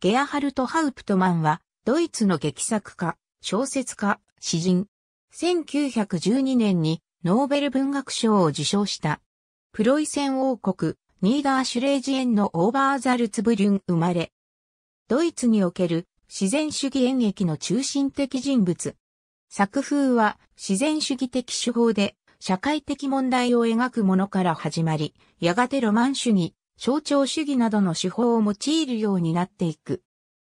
ゲアハルト・ハウプトマンは、ドイツの劇作家、小説家、詩人。1912年にノーベル文学賞を受賞した。プロイセン王国、ニーダーシュレージエンのオーバーザルツブリュン生まれ。ドイツにおける自然主義演劇の中心的人物。作風は自然主義的手法で社会的問題を描くものから始まり、やがてロマン主義、象徴主義などの手法を用いるようになっていく。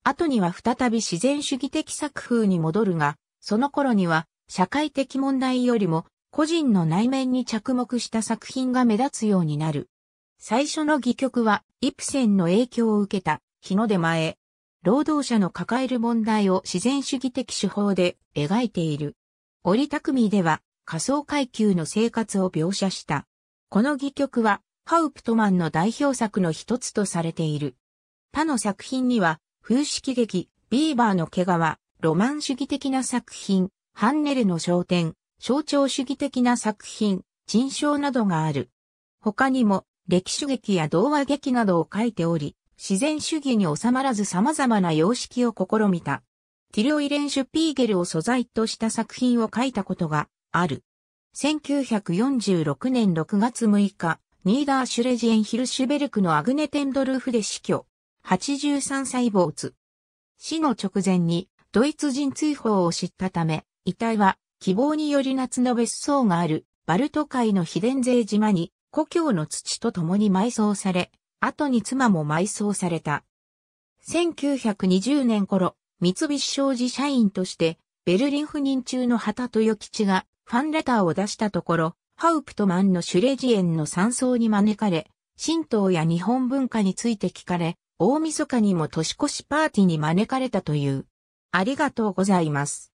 後には再び自然主義的作風に戻るが、その頃には社会的問題よりも個人の内面に着目した作品が目立つようになる。最初の戯曲は、イプセンの影響を受けた、日の出前。労働者の抱える問題を自然主義的手法で描いている。折匠では、仮想階級の生活を描写した。この戯曲は、ハウプトマンの代表作の一つとされている。他の作品には、風刺劇、ビーバーの毛皮、ロマン主義的な作品、ハンネルの商店、象徴主義的な作品、人賞などがある。他にも、歴史劇や童話劇などを書いており、自然主義に収まらず様々な様式を試みた。ティルオイレン・シュピーゲルを素材とした作品を書いたことがある。1946年6月6日、ニーダーシュレジエンヒルシュベルクのアグネテンドルフで死去。83歳没。死の直前にドイツ人追放を知ったため、遺体は希望により夏の別荘があるバルト海の秘伝税島に故郷の土と共に埋葬され、後に妻も埋葬された。1920年頃、三菱商事社員としてベルリン赴任中の旗豊吉がファンレターを出したところ、ハウプトマンのシュレジエンの山荘に招かれ、神道や日本文化について聞かれ、大晦日にも年越しパーティーに招かれたという。ありがとうございます。